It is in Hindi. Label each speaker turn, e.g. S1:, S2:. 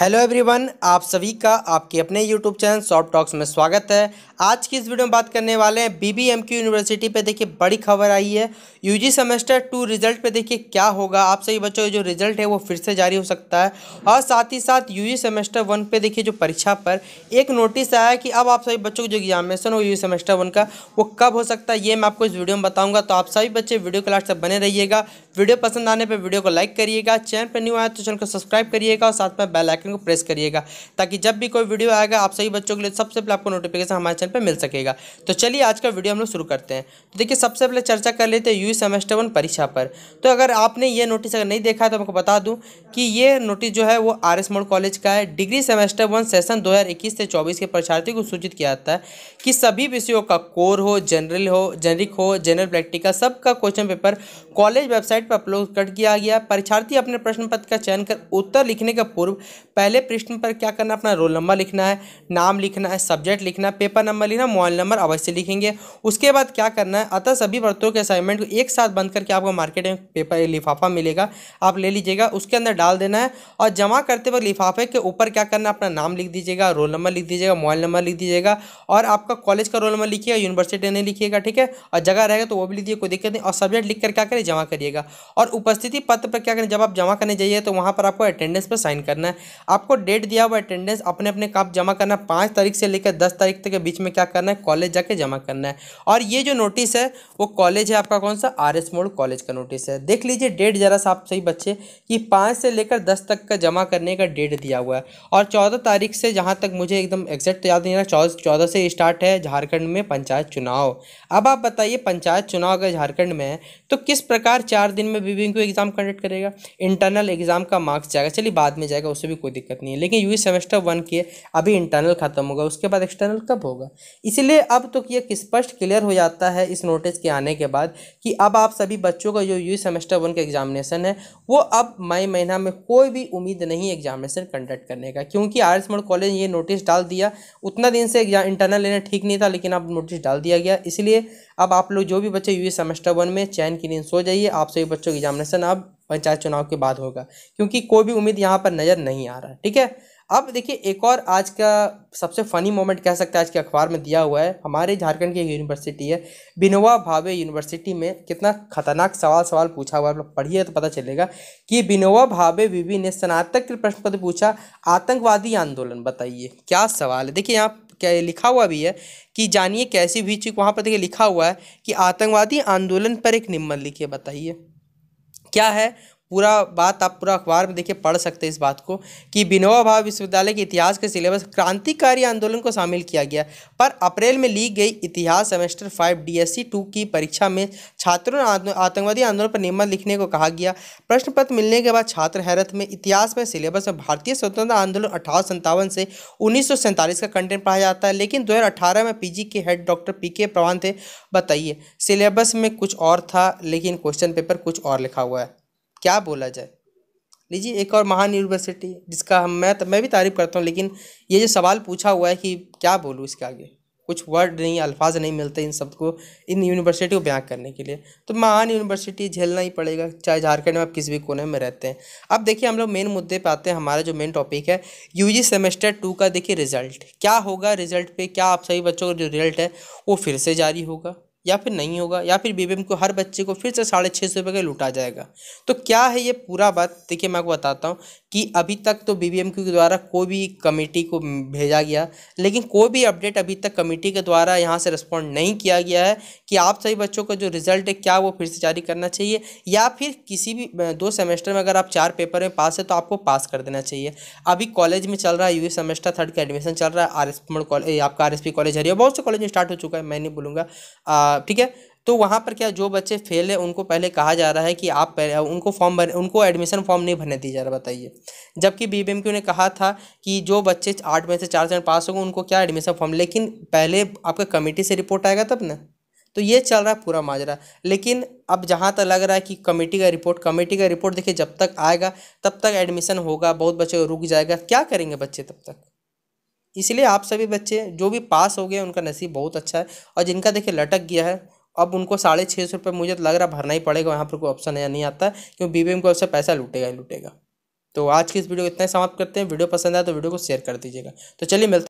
S1: हेलो एवरीवन आप सभी का आपके अपने यूट्यूब चैनल सॉफ्ट टॉक्स में स्वागत है आज की इस वीडियो में बात करने वाले हैं बीबीएमक्यू यूनिवर्सिटी पे देखिए बड़ी खबर आई है यूजी सेमेस्टर टू रिजल्ट पे देखिए क्या होगा आप सभी बच्चों जो रिजल्ट है वो फिर से जारी हो सकता है और साथ ही साथ यू सेमेस्टर वन पे देखिए जो परीक्षा पर एक नोटिस आया कि अब आप सभी बच्चों को जो एग्जामिनेशन हो यू सेमेस्टर वन का वो कब हो सकता है ये मैं आपको इस वीडियो में बताऊँगा तो आप सभी बच्चे वीडियो क्लास से बने रहिएगा वीडियो पसंद आने पर वीडियो को लाइक करिएगा चैनल पर न्यू आए तो चैनल को सब्सक्राइब करिएगा और साथ में बेलाइक आइकन को प्रेस करिएगा ताकि जब भी कोई वीडियो आएगा आप सभी बच्चों के लिए सबसे पहले आपको नोटिफिकेशन हमारे चैनल पर मिल सकेगा तो चलिए आज का वीडियो हम लोग शुरू करते हैं तो देखिए सबसे पहले चर्चा कर लेते हैं यू सेमेस्टर वन परीक्षा पर तो अगर आपने ये नोटिस अगर नहीं देखा है तो मैं बता दूँ कि ये नोटिस जो है वो आर एस मोड़ कॉलेज का है डिग्री सेमेस्टर वन सेशन दो से चौबीस के परीक्षार्थी को सूचित किया जाता है कि सभी विषयों का कोर हो जनरल हो जेनरिक हो जनरल प्रैक्टिकल सबका क्वेश्चन पेपर कॉलेज वेबसाइट पर अपलोड कर दिया गया परीक्षार्थी अपने प्रश्न पत्र का चयन कर उत्तर लिखने का पूर्व पहले पृष्ठ पर क्या करना है अपना रोल नंबर लिखना है नाम लिखना है सब्जेक्ट लिखना है पेपर नंबर लिखना मोबाइल नंबर अवश्य लिखेंगे उसके बाद क्या करना है अतः सभी वर्तों के असाइनमेंट को एक साथ बंद करके आपको मार्केट में पेपर लिफाफा मिलेगा आप ले लीजिएगा उसके अंदर डाल देना है और जमा करते वक्त लिफाफे के ऊपर क्या करना अपना नाम लिख दीजिएगा रोल नंबर लिख दीजिएगा मोबाइल नंबर लिख दीजिएगा और आपका कॉलेज का रोल नंबर लिखिएगा यूनिवर्सिटी नहीं लिखिएगा ठीक है और जगह रहेगा तो वो भी लिखिए कोई दिक्कत नहीं और सब्जेक्ट लिख कर क्या करें जमा करिएगा और उपस्थिति पत्र पर क्या करें जब आप जमा करने जाइए तो वहाँ पर आपको अटेंडेंस पर साइन करना है आपको डेट दिया हुआ अटेंडेंस अपने अपने काम जमा करना है पाँच तारीख से लेकर दस तारीख तक के बीच में क्या करना है कॉलेज जाके जमा करना है और ये जो नोटिस है वो कॉलेज है आपका कौन सा आर एस मोड कॉलेज का नोटिस है देख लीजिए डेट ज़रा सा आप सही बच्चे कि पाँच से लेकर दस तक का जमा करने का डेट दिया हुआ है और चौदह तारीख से जहाँ तक मुझे एकदम एग्जैक्ट याद नहीं रहा चौदह चौदह से स्टार्ट है झारखंड में पंचायत चुनाव अब आप बताइए पंचायत चुनाव अगर झारखंड में है तो किस प्रकार चार दिन में बीबीएम को एग्ज़ाम कंडक्ट करेगा इंटरनल एग्ज़ाम का मार्क्स जाएगा चलिए बाद में जाएगा उससे भी कोई दिक्कत नहीं है लेकिन यू सेमेस्टर वन की अभी इंटरनल खत्म होगा उसके बाद एक्सटर्नल कब होगा इसलिए अब तो यह स्पष्ट क्लियर हो जाता है इस नोटिस के आने के बाद कि अब आप सभी बच्चों का जो यू सेमेस्टर वन का एग्जामिनेशन है वो अब मई महीना में कोई भी उम्मीद नहीं एग्जामिनेशन कंडक्ट करने का क्योंकि आर मोड़ कॉलेज ये नोटिस डाल दिया उतना दिन से इंटरनल लेना ठीक नहीं था लेकिन अब नोटिस डाल दिया गया इसलिए अब आप लोग जो भी बच्चे यू सेमेस्टर वन में चैन की नींद सो जाइए आप सभी बच्चों का एग्जामिनेशन अब पंचायत चुनाव के बाद होगा क्योंकि कोई भी उम्मीद यहाँ पर नज़र नहीं आ रहा है ठीक है अब देखिए एक और आज का सबसे फनी मोमेंट कह सकते हैं आज के अखबार में दिया हुआ है हमारे झारखंड की यूनिवर्सिटी है बिनोवा भावे यूनिवर्सिटी में कितना खतरनाक सवाल सवाल पूछा हुआ है आप लोग पढ़िए तो पता चलेगा कि बिनोवा भावे बीबी ने स्नातक के प्रश्न पत्र पूछा आतंकवादी आंदोलन बताइए क्या सवाल है देखिए यहाँ क्या लिखा हुआ भी है कि जानिए कैसी भी चीज वहाँ पर देखिए लिखा हुआ है कि आतंकवादी आंदोलन पर एक लिखिए बताइए क्या है पूरा बात आप पूरा अखबार में देखिए पढ़ सकते हैं इस बात को कि बिनोवा भाव विश्वविद्यालय के इतिहास के सिलेबस क्रांतिकारी आंदोलन को शामिल किया गया पर अप्रैल में ली गई इतिहास सेमेस्टर फाइव डीएससी टू की परीक्षा में छात्रों ने आतंकवादी आंदोलन पर निबंध लिखने को कहा गया प्रश्न पत्र मिलने के बाद छात्र हैरत में इतिहास में सिलेबस में भारतीय स्वतंत्रता आंदोलन अठारह से उन्नीस का कंटेंट पढ़ा जाता है लेकिन दो में पी के हेड डॉक्टर पी के प्रवान थे बताइए सिलेबस में कुछ और था लेकिन क्वेश्चन पेपर कुछ और लिखा हुआ है क्या बोला जाए लीजिए एक और महान यूनिवर्सिटी जिसका हम मैं तो, मैं भी तारीफ़ करता हूँ लेकिन ये जो सवाल पूछा हुआ है कि क्या बोलूँ इसके आगे कुछ वर्ड नहीं अल्फाज नहीं मिलते इन शब्द को इन यूनिवर्सिटी को बयां करने के लिए तो महान यूनिवर्सिटी झेलना ही पड़ेगा चाहे झारखंड में आप किसी भी कोने में रहते हैं अब देखिए हम लोग मेन मुद्दे पे आते हैं हमारा जो मेन टॉपिक है यू सेमेस्टर टू का देखिए रिजल्ट क्या होगा रिजल्ट पे क्या आप सभी बच्चों का जो रिजल्ट है वो फिर से जारी होगा या फिर नहीं होगा या फिर बीबीएम को हर बच्चे को फिर से साढ़े छः सौ रुपये का लूटा जाएगा तो क्या है ये पूरा बात देखिए मैं आपको बताता हूँ कि अभी तक तो बी के द्वारा कोई भी कमेटी को भेजा गया लेकिन कोई भी अपडेट अभी तक कमेटी के द्वारा यहाँ से रिस्पॉन्ड नहीं किया गया है कि आप सभी बच्चों का जो रिजल्ट है क्या वो फिर से जारी करना चाहिए या फिर किसी भी दो सेमेस्टर में अगर आप चार पेपर में पास है तो आपको पास कर देना चाहिए अभी कॉलेज में चल रहा है यू सेमेस्टर थर्ड का एडमिशन चल रहा है आर एस कॉलेज आपका आर एस पी कॉलेज हरिया बहुत से कॉलेज स्टार्ट हो चुका है मैं नहीं बोलूँगा ठीक है तो वहाँ पर क्या जो बच्चे फेल है उनको पहले कहा जा रहा है कि आप पहले उनको फॉर्म भर उनको एडमिशन फॉर्म नहीं भरने दिया जा रहा बताइए जबकि बी बी ने कहा था कि जो बच्चे आठ में से चार से पास होंगे उनको क्या एडमिशन फॉर्म लेकिन पहले आपका कमेटी से रिपोर्ट आएगा तब ना तो ये चल रहा है पूरा माजरा लेकिन अब जहाँ तक लग रहा है कि कमेटी का रिपोर्ट कमेटी का रिपोर्ट देखिए जब तक आएगा तब तक एडमिशन होगा बहुत बच्चे रुक जाएगा क्या करेंगे बच्चे तब तक इसलिए आप सभी बच्चे जो भी पास हो गए उनका नसीब बहुत अच्छा है और जिनका देखिए लटक गया है अब उनको साढ़े छः सौ रुपये मुझे तो लग रहा भरना ही पड़ेगा वहाँ पर कोई ऑप्शन या नहीं आता क्योंकि बी बी को उससे पैसा लूटेगा ही लूटेगा तो आज की इस वीडियो को इतना समाप्त करते हैं वीडियो पसंद आए तो वीडियो को शेयर कर दीजिएगा तो चलिए मिलते